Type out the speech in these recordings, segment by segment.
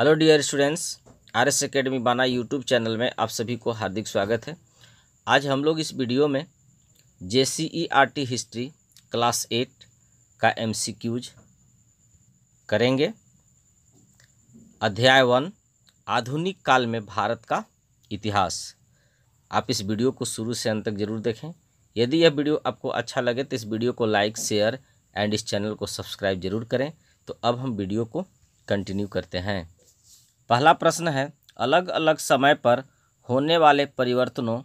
hello dear students R S academy बाना YouTube channel में आप सभी को हार्दिक स्वागत है आज हम लोग इस वीडियो में J C E R T history class eight का एम सी क्यूज करेंगे अध्याय वन आधुनिक काल में भारत का इतिहास आप इस वीडियो को शुरू से अंत तक जरूर देखें यदि यह वीडियो आपको अच्छा लगे तो इस वीडियो को लाइक शेयर एंड इस चैनल को सब्सक्राइब जरूर करें तो अब हम वीडियो को कंटिन्यू करते हैं पहला प्रश्न है अलग अलग समय पर होने वाले परिवर्तनों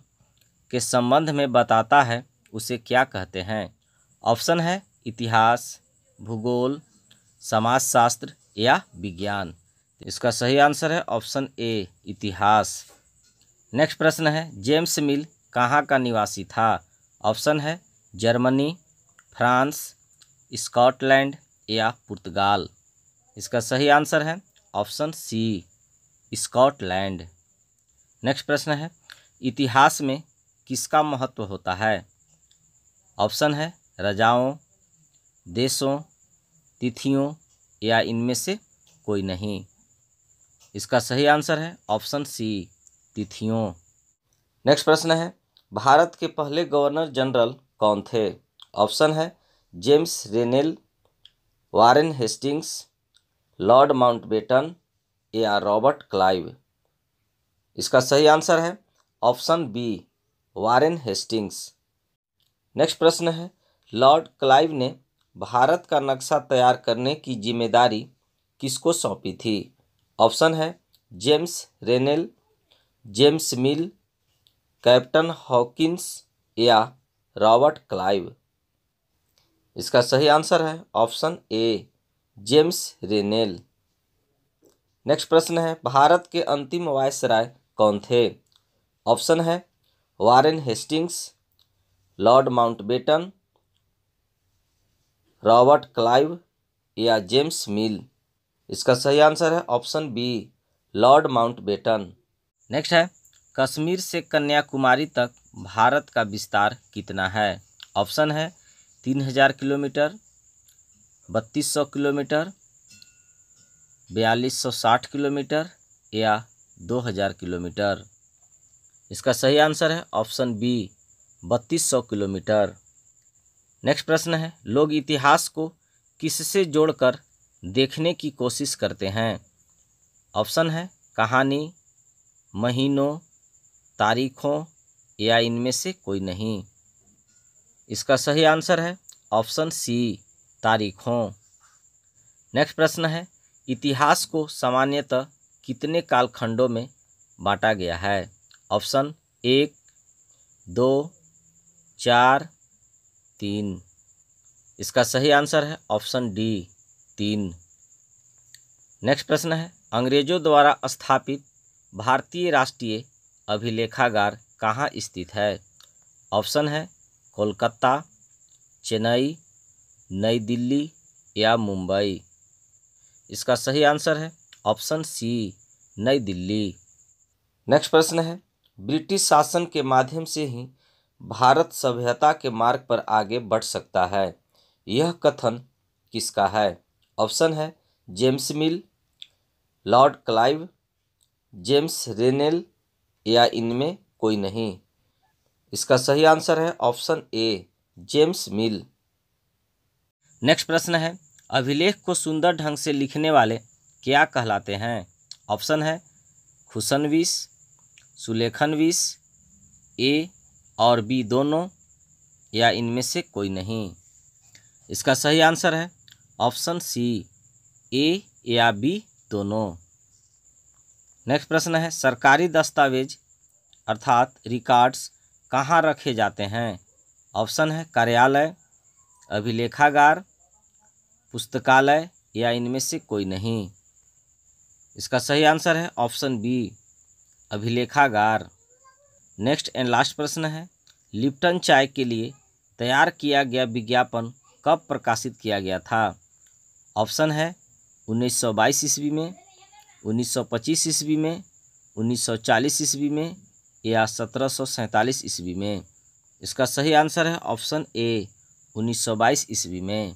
के संबंध में बताता है उसे क्या कहते हैं ऑप्शन है इतिहास भूगोल समाजशास्त्र या विज्ञान इसका सही आंसर है ऑप्शन ए इतिहास नेक्स्ट प्रश्न है जेम्स मिल कहाँ का निवासी था ऑप्शन है जर्मनी फ्रांस स्कॉटलैंड या पुर्तगाल इसका सही आंसर है ऑप्शन सी स्कॉटलैंड नेक्स्ट प्रश्न है इतिहास में किसका महत्व होता है ऑप्शन है रजाओं देशों तिथियों या इनमें से कोई नहीं इसका सही आंसर है ऑप्शन सी तिथियों नेक्स्ट प्रश्न है भारत के पहले गवर्नर जनरल कौन थे ऑप्शन है James Rennell Warren Hastings Lord Mountbatten ए आर रॉबर्ट क्लाइव इसका सही आंसर है option B Warren Hastings next प्रश्न है लॉर्ड क्लाइव ने भारत का नक्शा तैयार करने की जिम्मेदारी किसको सौंपी थी ऑप्शन है James Rennell James Mill captain Hawkins या रॉबर्ट क्लाइव इसका सही आंसर है option A James Rennell next प्रश्न है भारत के अंतिम वायसराय कौन थे ऑप्शन है Warren Hastings Lord Mountbatten Robert Clive या जेम्स मिल इसका सही आंसर है option B Lord Mountbatten next है कश्मीर से कन्याकुमारी तक भारत का विस्तार कितना है ऑप्शन है तीन हजार किलोमीटर बत्तीस सौ किलोमीटर 4260 किलोमीटर या 2000 किलोमीटर इसका सही आंसर है ऑप्शन बी 3200 किलोमीटर नेक्स्ट प्रश्न है लोग इतिहास को किससे जोड़कर देखने की कोशिश करते हैं ऑप्शन है कहानी महीनों तारीखों या इनमें से कोई नहीं इसका सही आंसर है ऑप्शन सी तारीखों नेक्स्ट प्रश्न है इतिहास को सामान्यतः कितने कालखंडों में बांटा गया है ऑप्शन एक दो चार तीन इसका सही आंसर है ऑप्शन डी तीन नेक्स्ट प्रश्न है अंग्रेजों द्वारा स्थापित भारतीय राष्ट्रीय अभिलेखागार कहाँ स्थित है ऑप्शन है कोलकाता चेन्नई नई दिल्ली या मुंबई इसका सही आंसर है ऑप्शन सी नई दिल्ली नेक्स्ट प्रश्न है ब्रिटिश शासन के माध्यम से ही भारत सभ्यता के मार्ग पर आगे बढ़ सकता है यह कथन किसका है ऑप्शन है James Mill Lord Clive James Rennell या इनमें कोई नहीं इसका सही आंसर है option A James Mill next प्रश्न है अभिलेख को सुंदर ढंग से लिखने वाले क्या कहलाते हैं ऑप्शन है खुशनविस सुलेखनविस ए और बी दोनों या इनमें से कोई नहीं इसका सही आंसर है ऑप्शन सी ए या बी दोनों नेक्स्ट प्रश्न है सरकारी दस्तावेज अर्थात रिकॉर्ड्स कहाँ रखे जाते हैं ऑप्शन है कार्यालय अभिलेखागार पुस्तकालय या इनमें से कोई नहीं इसका सही आंसर है ऑप्शन बी अभिलेखागार नेक्स्ट एंड लास्ट प्रश्न है लिप्टन चाय के लिए तैयार किया गया विज्ञापन कब प्रकाशित किया गया था ऑप्शन है 1922 ईस्वी में 1925 ईस्वी में 1940 ईस्वी में या सत्रह ईस्वी में इसका सही आंसर है ऑप्शन ए 1922 ईस्वी में